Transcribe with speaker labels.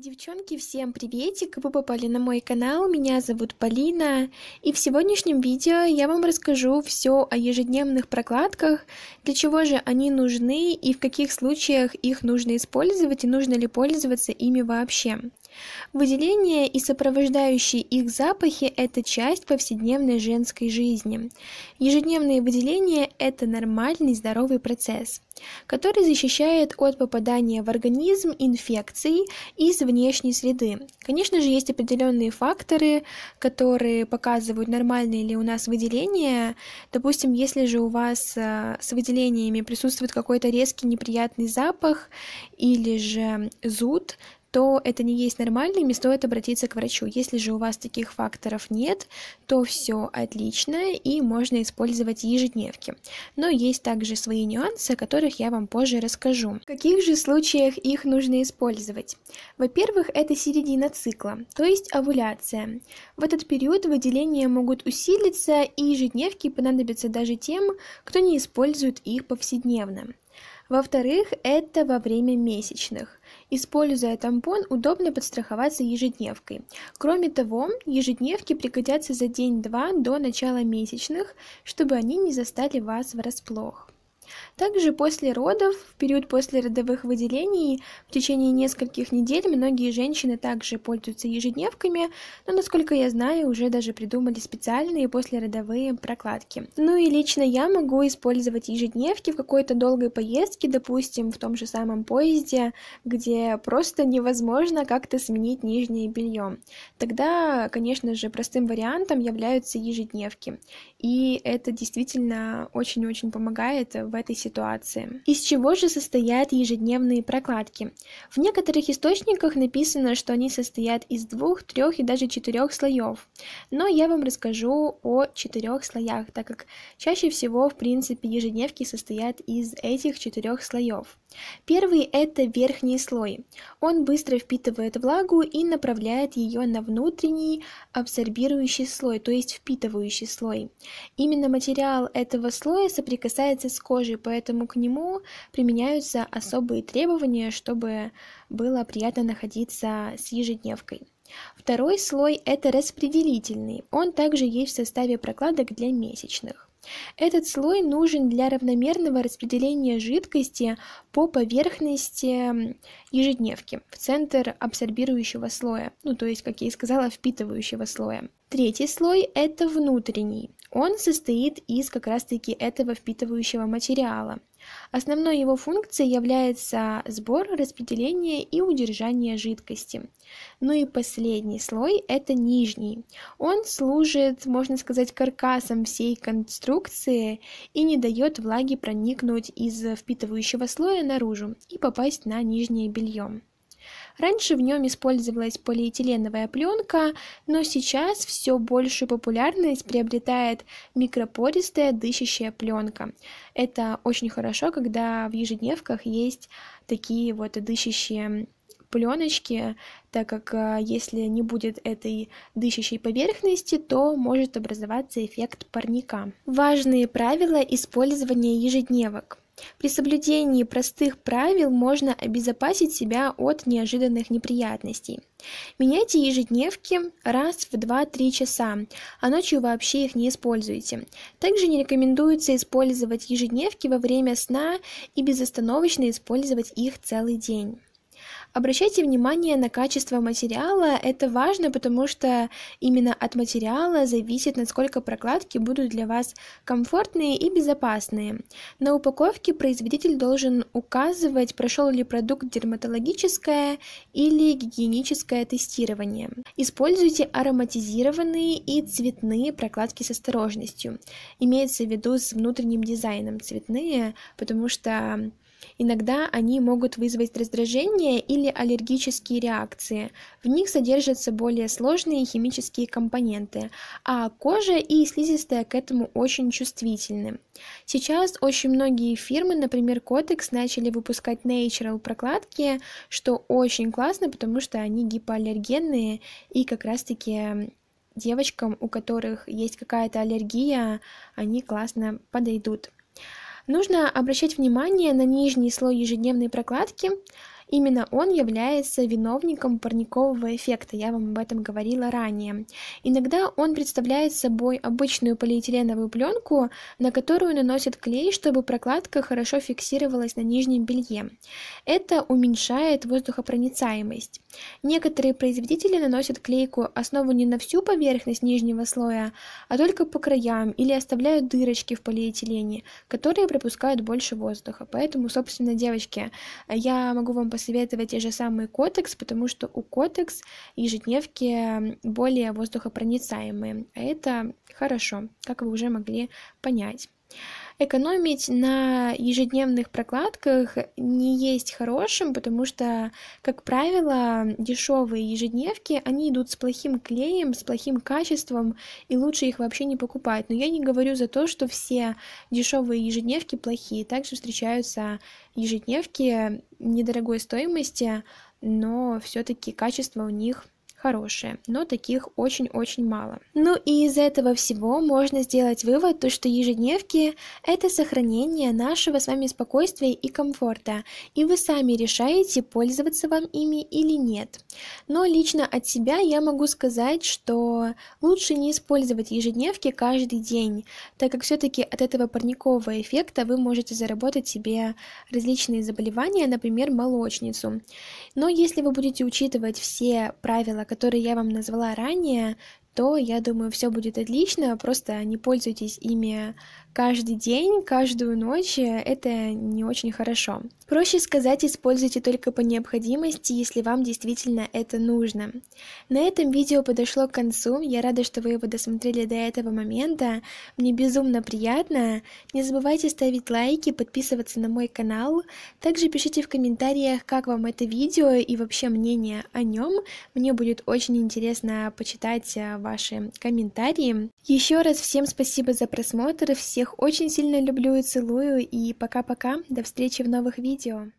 Speaker 1: Девчонки, всем приветик! Вы попали на мой канал, меня зовут Полина, и в сегодняшнем видео я вам расскажу все о ежедневных прокладках, для чего же они нужны и в каких случаях их нужно использовать и нужно ли пользоваться ими вообще. Выделения и сопровождающие их запахи – это часть повседневной женской жизни. Ежедневные выделения – это нормальный здоровый процесс, который защищает от попадания в организм инфекций из внешней среды. Конечно же, есть определенные факторы, которые показывают, нормальные ли у нас выделения. Допустим, если же у вас э, с выделениями присутствует какой-то резкий неприятный запах или же зуд, то это не есть нормально, и стоит обратиться к врачу. Если же у вас таких факторов нет, то все отлично, и можно использовать ежедневки. Но есть также свои нюансы, о которых я вам позже расскажу. В каких же случаях их нужно использовать? Во-первых, это середина цикла, то есть овуляция. В этот период выделения могут усилиться, и ежедневки понадобятся даже тем, кто не использует их повседневно. Во-вторых, это во время месячных. Используя тампон, удобно подстраховаться ежедневкой. Кроме того, ежедневки пригодятся за день-два до начала месячных, чтобы они не застали вас врасплох. Также после родов, в период после родовых выделений, в течение нескольких недель многие женщины также пользуются ежедневками, но, насколько я знаю, уже даже придумали специальные послеродовые прокладки. Ну и лично я могу использовать ежедневки в какой-то долгой поездке, допустим, в том же самом поезде, где просто невозможно как-то сменить нижнее белье. Тогда, конечно же, простым вариантом являются ежедневки. И это действительно очень-очень помогает в этой ситуации. Из чего же состоят ежедневные прокладки? В некоторых источниках написано, что они состоят из двух, трех и даже четырех слоев. Но я вам расскажу о четырех слоях, так как чаще всего, в принципе, ежедневки состоят из этих четырех слоев. Первый – это верхний слой. Он быстро впитывает влагу и направляет ее на внутренний абсорбирующий слой, то есть впитывающий слой. Именно материал этого слоя соприкасается с кожей, поэтому к нему применяются особые требования, чтобы было приятно находиться с ежедневкой. Второй слой – это распределительный. Он также есть в составе прокладок для месячных. Этот слой нужен для равномерного распределения жидкости по поверхности ежедневки в центр абсорбирующего слоя, ну то есть, как я и сказала, впитывающего слоя. Третий слой – это внутренний. Он состоит из как раз-таки этого впитывающего материала. Основной его функцией является сбор, распределение и удержание жидкости. Ну и последний слой – это нижний. Он служит, можно сказать, каркасом всей конструкции и не дает влаге проникнуть из впитывающего слоя наружу и попасть на нижнее белье. Раньше в нем использовалась полиэтиленовая пленка, но сейчас все большую популярность приобретает микропористая дышащая пленка. Это очень хорошо, когда в ежедневках есть такие вот дышащие пленочки, так как э, если не будет этой дышащей поверхности, то может образоваться эффект парника. Важные правила использования ежедневок. При соблюдении простых правил можно обезопасить себя от неожиданных неприятностей. Меняйте ежедневки раз в 2-3 часа, а ночью вообще их не используйте. Также не рекомендуется использовать ежедневки во время сна и безостановочно использовать их целый день. Обращайте внимание на качество материала, это важно, потому что именно от материала зависит, насколько прокладки будут для вас комфортные и безопасные. На упаковке производитель должен указывать, прошел ли продукт дерматологическое или гигиеническое тестирование. Используйте ароматизированные и цветные прокладки с осторожностью. Имеется в виду с внутренним дизайном цветные, потому что Иногда они могут вызвать раздражение или аллергические реакции. В них содержатся более сложные химические компоненты, а кожа и слизистая к этому очень чувствительны. Сейчас очень многие фирмы, например, Котекс, начали выпускать Natural прокладки, что очень классно, потому что они гипоаллергенные и как раз-таки девочкам, у которых есть какая-то аллергия, они классно подойдут. Нужно обращать внимание на нижний слой ежедневной прокладки, Именно он является виновником парникового эффекта, я вам об этом говорила ранее. Иногда он представляет собой обычную полиэтиленовую пленку, на которую наносят клей, чтобы прокладка хорошо фиксировалась на нижнем белье. Это уменьшает воздухопроницаемость. Некоторые производители наносят клейку основу не на всю поверхность нижнего слоя, а только по краям или оставляют дырочки в полиэтилене, которые пропускают больше воздуха. Поэтому, собственно, девочки, я могу вам посмотреть посоветовать те же самые Котекс, потому что у Котекс ежедневки более воздухопроницаемые, а это хорошо, как вы уже могли понять экономить на ежедневных прокладках не есть хорошим, потому что, как правило, дешевые ежедневки, они идут с плохим клеем, с плохим качеством, и лучше их вообще не покупать. Но я не говорю за то, что все дешевые ежедневки плохие. Также встречаются ежедневки недорогой стоимости, но все-таки качество у них хорошие, но таких очень-очень мало. Ну и из этого всего можно сделать вывод, то что ежедневки – это сохранение нашего с вами спокойствия и комфорта, и вы сами решаете, пользоваться вам ими или нет. Но лично от себя я могу сказать, что лучше не использовать ежедневки каждый день, так как все-таки от этого парникового эффекта вы можете заработать себе различные заболевания, например, молочницу. Но если вы будете учитывать все правила, которые я вам назвала ранее, то, я думаю, все будет отлично, просто не пользуйтесь ими каждый день, каждую ночь, э, это не очень хорошо. Проще сказать, используйте только по необходимости, если вам действительно это нужно. На этом видео подошло к концу. Я рада, что вы его досмотрели до этого момента. Мне безумно приятно. Не забывайте ставить лайки, подписываться на мой канал. Также пишите в комментариях, как вам это видео и вообще мнение о нем. Мне будет очень интересно почитать э, ваши комментарии. Еще раз всем спасибо за просмотр. Всех очень сильно люблю и целую. И пока-пока. До встречи в новых видео видео.